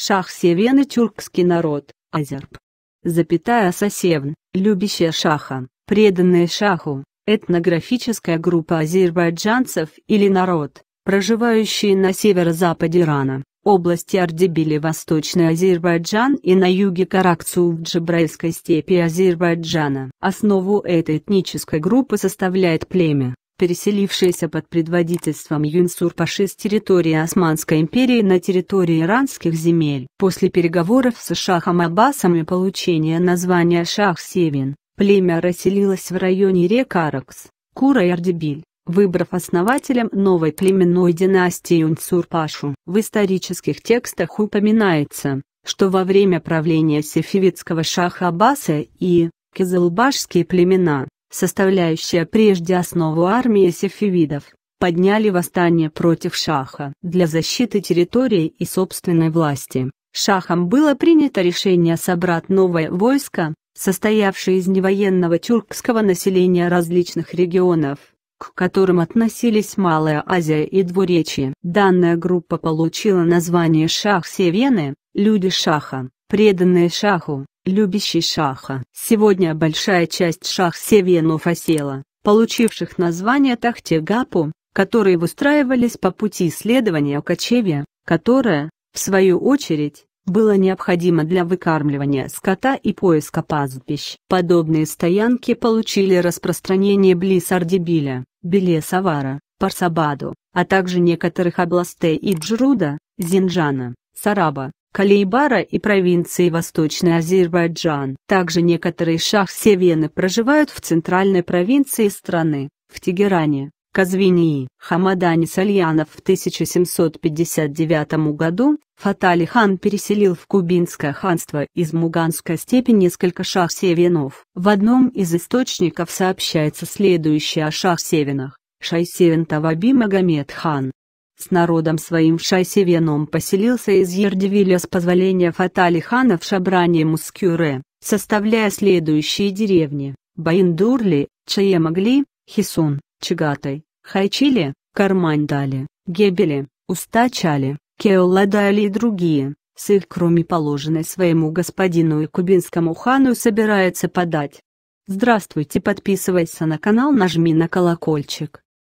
Шах Севен тюркский народ, Азерб. Запятая Сасевн, любящая шаха, преданная шаху, этнографическая группа азербайджанцев или народ, проживающие на северо-западе Ирана, области Ардебили Восточный Азербайджан и на юге Каракцу в Джабрайской степи Азербайджана. Основу этой этнической группы составляет племя, переселившиеся под предводительством юнсурпаши с территории Османской империи на территории иранских земель. После переговоров с Шахом Аббасом и получения названия Шах-Севин, племя расселилось в районе рек Аракс, Кура и Ардебиль, выбрав основателем новой племенной династии Юнсурпашу. В исторических текстах упоминается, что во время правления сефевидского шаха Аббаса и кизылбашские племена составляющая прежде основу армии сефевидов, подняли восстание против Шаха. Для защиты территории и собственной власти, Шахом было принято решение собрать новое войско, состоявшее из невоенного тюркского населения различных регионов, к которым относились Малая Азия и Двуречье. Данная группа получила название Шах-Севены, люди Шаха, преданные Шаху любящий шаха. Сегодня большая часть шах-севьянов осела, получивших название Тахтегапу, которые выстраивались по пути исследования кочевья, которое, в свою очередь, было необходимо для выкармливания скота и поиска пастбищ. Подобные стоянки получили распространение близ Ардебиля, Белесавара, Парсабаду, а также некоторых областей Иджруда, Зинджана, Сараба, Калейбара и провинции Восточный Азербайджан. Также некоторые шах-севены проживают в центральной провинции страны, в Тегеране. Казвинии. Хамадани Сальянов в 1759 году, Фатали хан переселил в Кубинское ханство из Муганской степи несколько шах-севинов. В одном из источников сообщается следующее о шах-севинах. Шайсевин Таваби Магомед хан, с народом своим в Шайсевеном поселился из Ердевиля с позволения Фатали хана в Шабране Мускюре, составляя следующие деревни – Баиндурли, Чаемагли, Хисун, Чигатай, Хайчили, Кармандали, Гебели, Устачали, Кеоладали и другие, с их кроме положенной своему господину и кубинскому хану собирается подать. Здравствуйте подписывайся на канал нажми на колокольчик.